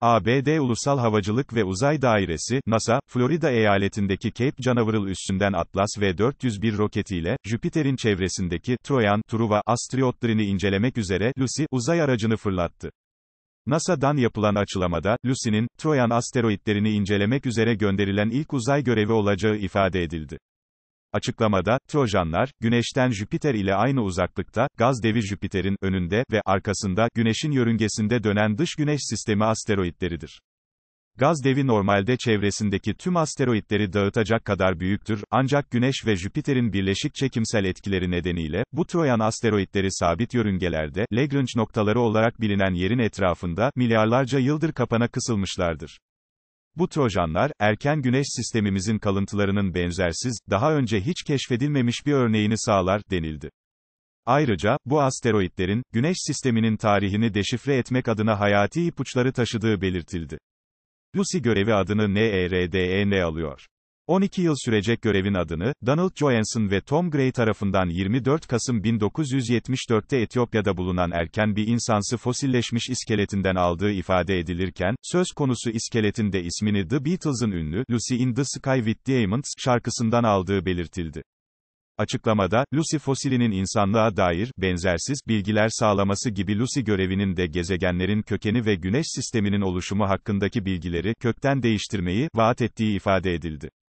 ABD Ulusal Havacılık ve Uzay Dairesi, NASA, Florida eyaletindeki Cape Canaveral üstünden Atlas V-401 roketiyle, Jüpiter'in çevresindeki, Trojan, Truva, astriyotlarını incelemek üzere, Lucy, uzay aracını fırlattı. NASA'dan yapılan açılamada, Lucy'nin, Trojan asteroitlerini incelemek üzere gönderilen ilk uzay görevi olacağı ifade edildi. Açıklamada, trojanlar, Güneş'ten Jüpiter ile aynı uzaklıkta, gaz devi Jüpiter'in önünde ve arkasında, Güneş'in yörüngesinde dönen dış Güneş sistemi asteroidleridir. Gaz devi normalde çevresindeki tüm asteroidleri dağıtacak kadar büyüktür, ancak Güneş ve Jüpiter'in birleşik çekimsel etkileri nedeniyle, bu Troyan asteroidleri sabit yörüngelerde, Lagrange noktaları olarak bilinen yerin etrafında, milyarlarca yıldır kapana kısılmışlardır. Bu trojanlar, erken güneş sistemimizin kalıntılarının benzersiz, daha önce hiç keşfedilmemiş bir örneğini sağlar, denildi. Ayrıca, bu asteroitlerin, güneş sisteminin tarihini deşifre etmek adına hayati ipuçları taşıdığı belirtildi. Lucy görevi adını NERDEN e e alıyor. 12 yıl sürecek görevin adını, Donald Johanson ve Tom Gray tarafından 24 Kasım 1974'te Etiyopya'da bulunan erken bir insansı fosilleşmiş iskeletinden aldığı ifade edilirken, söz konusu iskeletin de ismini The Beatles'ın ünlü, Lucy in the Sky with Diamonds şarkısından aldığı belirtildi. Açıklamada, Lucy fosilinin insanlığa dair, benzersiz, bilgiler sağlaması gibi Lucy görevinin de gezegenlerin kökeni ve güneş sisteminin oluşumu hakkındaki bilgileri, kökten değiştirmeyi, vaat ettiği ifade edildi.